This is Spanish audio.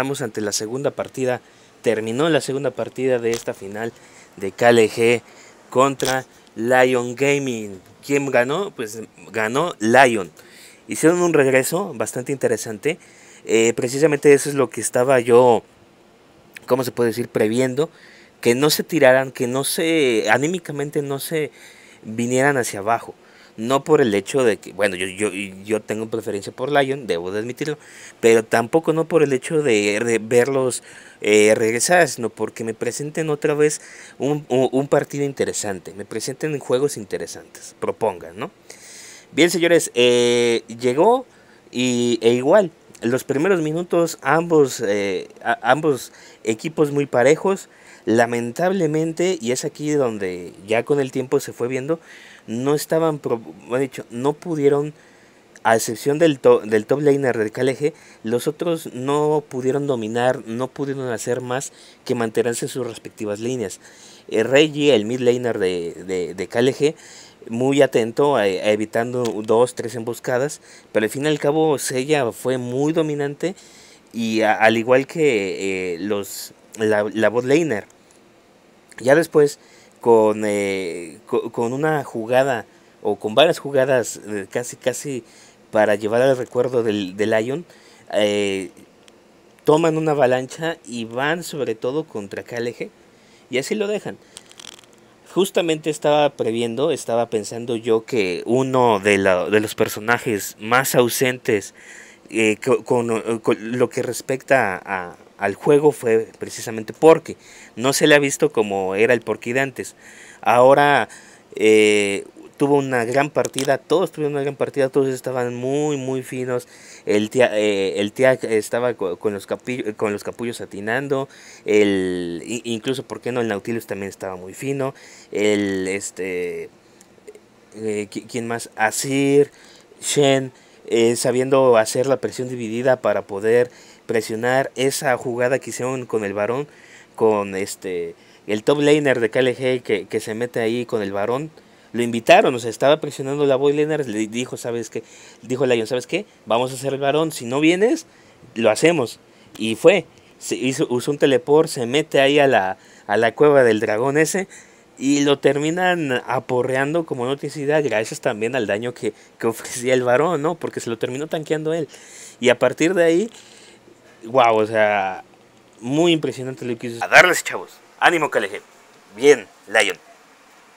Estamos ante la segunda partida, terminó la segunda partida de esta final de KLG contra Lion Gaming. ¿Quién ganó? Pues ganó Lion. Hicieron un regreso bastante interesante. Eh, precisamente eso es lo que estaba yo, ¿cómo se puede decir? Previendo. Que no se tiraran, que no se, anímicamente no se vinieran hacia abajo no por el hecho de que, bueno, yo, yo, yo tengo preferencia por Lion, debo de admitirlo, pero tampoco no por el hecho de verlos eh, regresar, sino porque me presenten otra vez un, partido interesante, me presenten juegos interesantes, propongan, ¿no? Bien, señores, eh, llegó y, e igual, los primeros minutos ambos, eh, ambos equipos muy parejos. Lamentablemente, y es aquí donde ya con el tiempo se fue viendo, no estaban, bueno, dicho, no pudieron a excepción del, del top laner de KLG, los otros no pudieron dominar, no pudieron hacer más que mantenerse en sus respectivas líneas. rey Reggie, el mid laner de, de, KLG, muy atento, evitando dos, tres emboscadas, pero al fin y al cabo Sella fue muy dominante y al igual que eh, los, la, la bot laner. Ya después, con eh, una jugada o con varias jugadas eh, casi casi para llevar al recuerdo del, Lion, eh, toman una avalancha y van sobre todo contra KLG y así lo dejan. Justamente estaba previendo, estaba pensando yo que uno de, la, los personajes más ausentes eh, con, lo que respecta a, al juego fue precisamente porque no se le ha visto como era el porqué de antes. Ahora tuvo una gran partida, todos tuvieron una gran partida, todos estaban muy, muy finos. El tía, eh, el tía estaba con los, con los capullos atinando, el, incluso, ¿por qué no? El Nautilus también estaba muy fino, el, este, eh, ¿quién más? Asir, Shen, eh, sabiendo hacer la presión dividida para poder presionar esa jugada que hicieron con el varón, con este, el top laner de KLG que, que se mete ahí con el varón lo invitaron, o sea, estaba presionando la boy le dijo, ¿sabes qué? Dijo Lion, ¿sabes qué? Vamos a hacer el varón, si no vienes, lo hacemos. Y fue, se hizo, usó un teleport, se mete ahí a la, a la cueva del dragón ese y lo terminan aporreando como noticidad gracias también al daño que, ofrecía el varón, ¿no? Porque se lo terminó tanqueando él. Y a partir de ahí, wow, o sea, muy impresionante lo que hizo. A darles, chavos. Ánimo, Caleje. Bien, Lion.